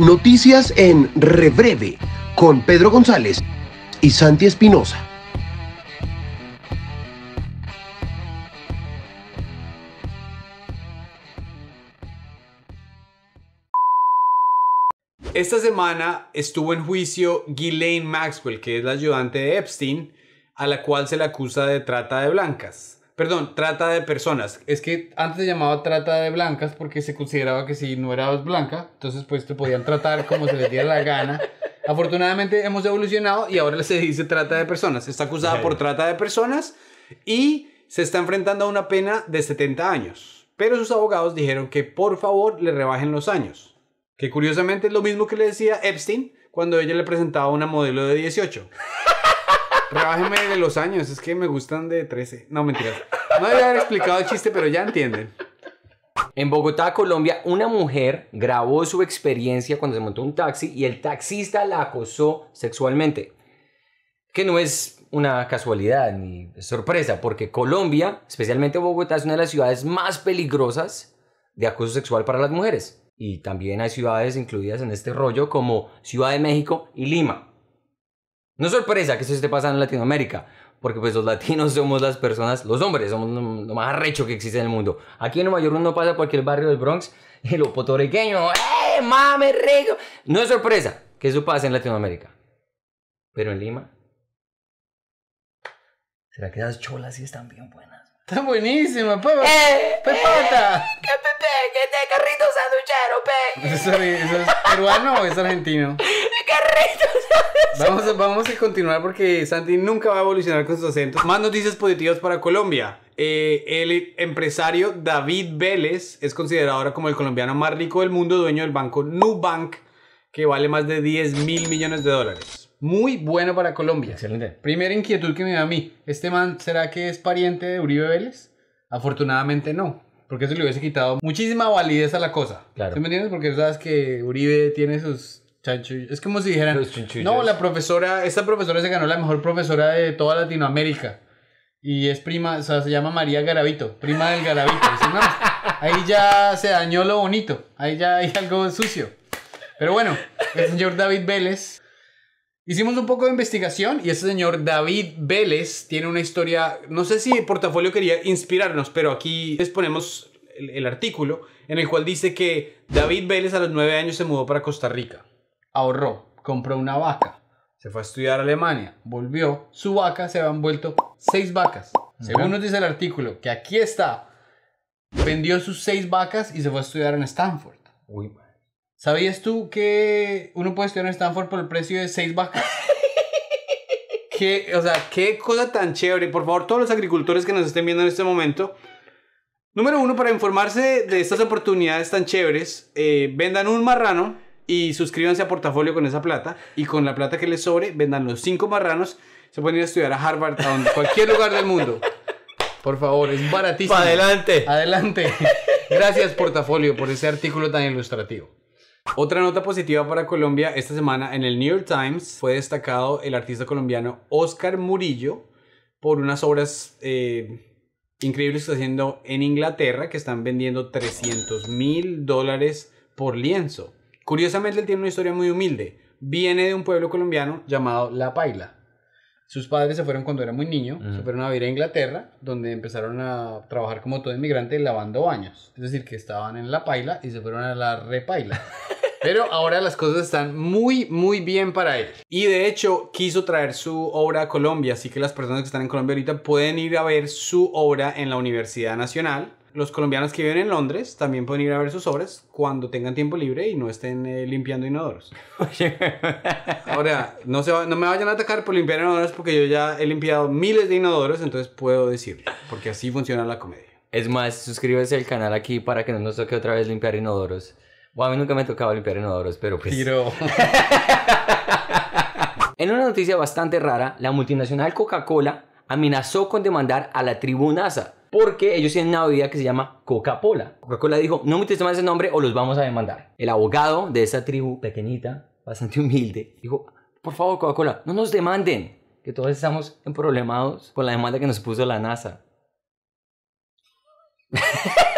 Noticias en Rebreve con Pedro González y Santi Espinosa. Esta semana estuvo en juicio Ghislaine Maxwell, que es la ayudante de Epstein, a la cual se le acusa de trata de blancas. Perdón, trata de personas. Es que antes se llamaba trata de blancas porque se consideraba que si no eras blanca, entonces pues te podían tratar como se les diera la gana. Afortunadamente hemos evolucionado y ahora se dice trata de personas. Está acusada por trata de personas y se está enfrentando a una pena de 70 años. Pero sus abogados dijeron que por favor le rebajen los años. Que curiosamente es lo mismo que le decía Epstein cuando ella le presentaba una modelo de 18. Rebájeme de los años, es que me gustan de 13. No, mentiras. No debería haber explicado el chiste, pero ya entienden. En Bogotá, Colombia, una mujer grabó su experiencia cuando se montó un taxi y el taxista la acosó sexualmente. Que no es una casualidad ni sorpresa, porque Colombia, especialmente Bogotá, es una de las ciudades más peligrosas de acoso sexual para las mujeres. Y también hay ciudades incluidas en este rollo como Ciudad de México y Lima. No es sorpresa que eso esté pasando en Latinoamérica, porque pues los latinos somos las personas, los hombres, somos lo más arrecho que existe en el mundo. Aquí en Nueva York no pasa porque el barrio del Bronx y lo puertorriqueños, ¡eh, mame, rico! No es sorpresa que eso pase en Latinoamérica. Pero en Lima, ¿será que esas cholas sí están bien buenas? ¡Están buenísimas! Pues, papá. Eh, ¡Pepata! Pues, eh, pepe, qué te carrito sanduchero, pe! ¿Eso es peruano o es argentino? Vamos a, continuar porque Santi nunca va a evolucionar con sus acentos. Más noticias positivas para Colombia. Eh, el empresario David Vélez es considerado ahora como el colombiano más rico del mundo, dueño del banco Nubank, que vale más de 10 mil millones de dólares. Muy bueno para Colombia. Excelente. Primera inquietud que me da a mí. ¿Este man será que es pariente de Uribe Vélez? Afortunadamente no porque eso le hubiese quitado muchísima validez a la cosa. Claro. me entiendes? Porque sabes que Uribe tiene sus es como si dijeran, no, la profesora, esta profesora se ganó la mejor profesora de toda Latinoamérica. Y es prima, o sea, se llama María Garavito, prima del Garavito. ahí ya se dañó lo bonito, ahí ya hay algo sucio. Pero bueno, el señor David Vélez. Hicimos un poco de investigación y este señor David Vélez tiene una historia, no sé si el portafolio quería inspirarnos, pero aquí les ponemos el, artículo en el cual dice que David Vélez a los nueve años se mudó para Costa Rica ahorró, compró una vaca, se fue a estudiar a Alemania, volvió, su vaca se habían vuelto seis vacas. Según nos dice el artículo, que aquí está, vendió sus seis vacas y se fue a estudiar en Stanford. Uy, ¿Sabías tú que uno puede estudiar en Stanford por el precio de seis vacas? ¿Qué, o sea, qué cosa tan chévere. Por favor, todos los agricultores que nos estén viendo en este momento, número uno, para informarse de estas oportunidades tan chéveres, eh, vendan un marrano y suscríbanse a Portafolio con esa plata y con la plata que les sobre vendan los cinco marranos, se pueden ir a estudiar a Harvard, a cualquier lugar del mundo. Por favor, es baratísimo. adelante. Adelante. Gracias Portafolio por ese artículo tan ilustrativo. Otra nota positiva para Colombia esta semana en el New York Times fue destacado el artista colombiano Oscar Murillo por unas obras eh, increíbles que está haciendo en Inglaterra que están vendiendo 300 mil dólares por lienzo. Curiosamente, él tiene una historia muy humilde. Viene de un pueblo colombiano llamado La Paila. Sus padres se fueron cuando era muy niño, se mm. fueron a vivir a Inglaterra, donde empezaron a trabajar como todo inmigrante lavando baños. Es decir, que estaban en La Paila y se fueron a la Repaila. Pero ahora las cosas están muy, muy bien para él. Y de hecho, quiso traer su obra a Colombia, así que las personas que están en Colombia ahorita pueden ir a ver su obra en la Universidad Nacional. Los colombianos que viven en Londres también pueden ir a ver sus obras cuando tengan tiempo libre y no estén eh, limpiando inodoros. Ahora, no, se no me vayan a atacar por limpiar inodoros porque yo ya he limpiado miles de inodoros, entonces puedo decirlo, porque así funciona la comedia. Es más, suscríbase al canal aquí para que no nos toque otra vez limpiar inodoros. Bueno, a mí nunca me tocaba limpiar inodoros, pero pues... Tiro. en una noticia bastante rara, la multinacional Coca-Cola amenazó con demandar a la Tribunaza porque ellos tienen una bebida que se llama Coca-Cola. Coca-Cola dijo, no me te más ese nombre o los vamos a demandar. El abogado de esa tribu pequeñita, bastante humilde, dijo, por favor Coca-Cola, no nos demanden, que todos estamos en problemados con la demanda que nos puso la NASA.